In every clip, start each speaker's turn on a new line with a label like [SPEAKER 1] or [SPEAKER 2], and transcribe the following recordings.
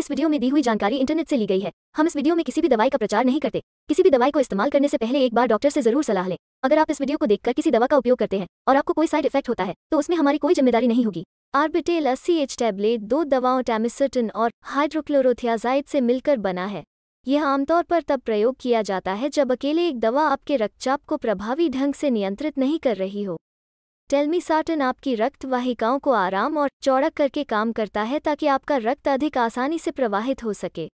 [SPEAKER 1] इस वीडियो में दी हुई जानकारी इंटरनेट से ली गई है हम इस वीडियो में किसी भी दवाई का प्रचार नहीं करते किसी भी दवाई को इस्तेमाल करने से पहले एक बार डॉक्टर से जरूर सलाह लें अगर आप इस वीडियो को देखकर किसी दवा का उपयोग करते हैं और आपको कोई साइड इफेक्ट होता है तो उसमें हमारी कोई जिम्मेदारी नहीं होगी आर्बिटेल अस्सी एच टैबलेट दो दवाओं टैमिसटिन और हाइड्रोक्लोरोथियाजाइड से मिलकर बना है यह आमतौर पर तब प्रयोग किया जाता है जब अकेले एक दवा आपके रक्तचाप को प्रभावी ढंग से नियंत्रित नहीं कर रही हो टेलमीसाटन आपकी रक्त वाहिकाओं को आराम और चौड़क करके काम करता है ताकि आपका रक्त अधिक आसानी से प्रवाहित हो सके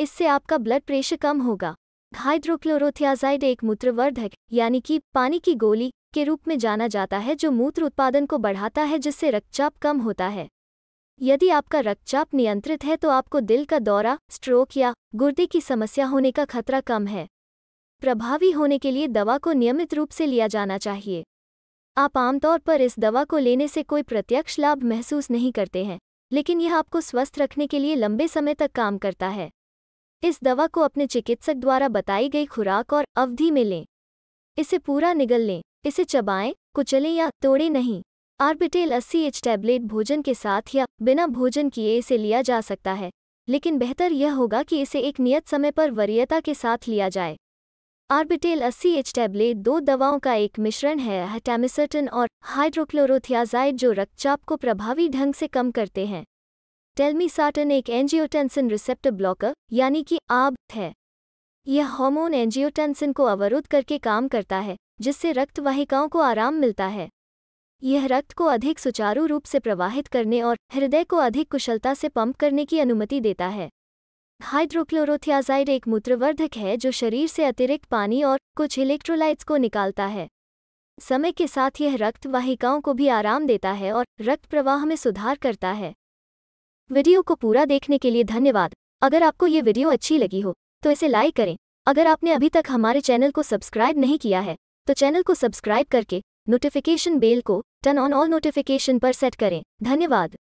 [SPEAKER 1] इससे आपका ब्लड प्रेशर कम होगा हाइड्रोक्लोरोथियाजाइड एक मूत्रवर्धक यानी कि पानी की गोली के रूप में जाना जाता है जो मूत्र उत्पादन को बढ़ाता है जिससे रक्तचाप कम होता है यदि आपका रक्तचाप नियंत्रित है तो आपको दिल का दौरा स्ट्रोक या गुर्दे की समस्या होने का खतरा कम है प्रभावी होने के लिए दवा को नियमित रूप से लिया जाना चाहिए आप आमतौर पर इस दवा को लेने से कोई प्रत्यक्ष लाभ महसूस नहीं करते हैं लेकिन यह आपको स्वस्थ रखने के लिए लंबे समय तक काम करता है इस दवा को अपने चिकित्सक द्वारा बताई गई खुराक और अवधि में लें इसे पूरा निगल लें इसे चबाएं कुचलें या तोड़ें नहीं आर्बिटेल अस्सी एच टैबलेट भोजन के साथ या बिना भोजन किए इसे लिया जा सकता है लेकिन बेहतर यह होगा कि इसे एक नियत समय पर वरीयता के साथ लिया जाए आर्बिटेल अस्सी एच टैबलेट दो दवाओं का एक मिश्रण है हटैमिसटन और हाइड्रोक्लोरोथियाजाइड जो रक्तचाप को प्रभावी ढंग से कम करते हैं टेलमीसाटन एक एंजियोटेंसिन रिसेप्टर ब्लॉकर यानी कि आब है यह हार्मोन एंजियोटेंसिन को अवरुद्ध करके काम करता है जिससे रक्तवाहिकाओं को आराम मिलता है यह रक्त को अधिक सुचारू रूप से प्रवाहित करने और हृदय को अधिक कुशलता से पंप करने की अनुमति देता है हाइड्रोक्लोरोथियाजाइड एक मूत्रवर्धक है जो शरीर से अतिरिक्त पानी और कुछ इलेक्ट्रोलाइट्स को निकालता है समय के साथ यह रक्त वाहिकाओं को भी आराम देता है और रक्त प्रवाह में सुधार करता है वीडियो को पूरा देखने के लिए धन्यवाद अगर आपको ये वीडियो अच्छी लगी हो तो इसे लाइक करें अगर आपने अभी तक हमारे चैनल को सब्सक्राइब नहीं किया है तो चैनल को सब्सक्राइब करके नोटिफिकेशन बेल को टर्न ऑन ऑल नोटिफिकेशन पर सेट करें धन्यवाद